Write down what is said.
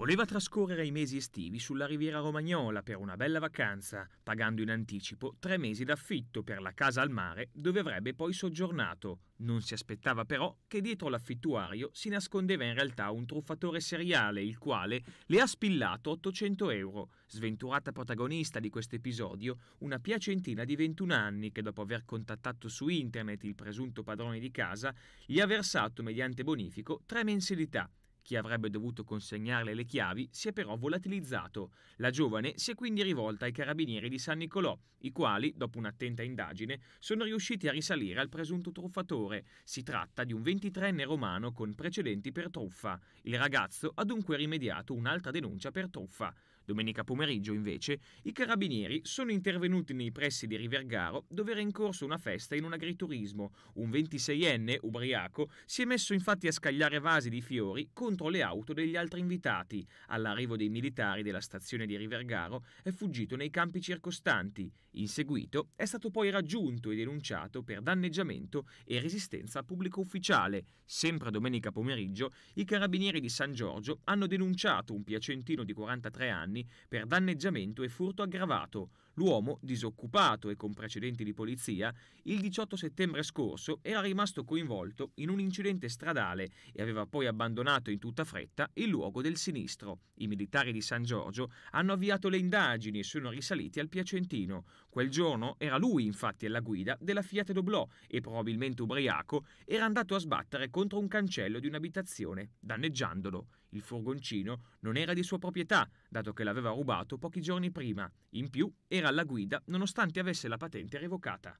Voleva trascorrere i mesi estivi sulla riviera romagnola per una bella vacanza, pagando in anticipo tre mesi d'affitto per la casa al mare dove avrebbe poi soggiornato. Non si aspettava però che dietro l'affittuario si nascondeva in realtà un truffatore seriale il quale le ha spillato 800 euro. Sventurata protagonista di questo episodio, una piacentina di 21 anni che dopo aver contattato su internet il presunto padrone di casa, gli ha versato mediante bonifico tre mensilità chi avrebbe dovuto consegnarle le chiavi si è però volatilizzato. La giovane si è quindi rivolta ai carabinieri di San Nicolò, i quali, dopo un'attenta indagine, sono riusciti a risalire al presunto truffatore. Si tratta di un 23enne romano con precedenti per truffa. Il ragazzo ha dunque rimediato un'altra denuncia per truffa. Domenica pomeriggio, invece, i carabinieri sono intervenuti nei pressi di Rivergaro dove era in corso una festa in un agriturismo. Un 26enne, ubriaco, si è messo infatti a scagliare vasi di fiori contro le auto degli altri invitati. All'arrivo dei militari della stazione di Rivergaro è fuggito nei campi circostanti. In seguito è stato poi raggiunto e denunciato per danneggiamento e resistenza a pubblico ufficiale. Sempre domenica pomeriggio, i carabinieri di San Giorgio hanno denunciato un piacentino di 43 anni anni per danneggiamento e furto aggravato, l'uomo, disoccupato e con precedenti di polizia, il 18 settembre scorso era rimasto coinvolto in un incidente stradale e aveva poi abbandonato in tutta fretta il luogo del sinistro. I militari di San Giorgio hanno avviato le indagini e sono risaliti al Piacentino. Quel giorno era lui infatti alla guida della Fiat Doblò e probabilmente ubriaco era andato a sbattere contro un cancello di un'abitazione, danneggiandolo. Il furgoncino non era di sua proprietà, dato che che l'aveva rubato pochi giorni prima. In più era alla guida nonostante avesse la patente revocata.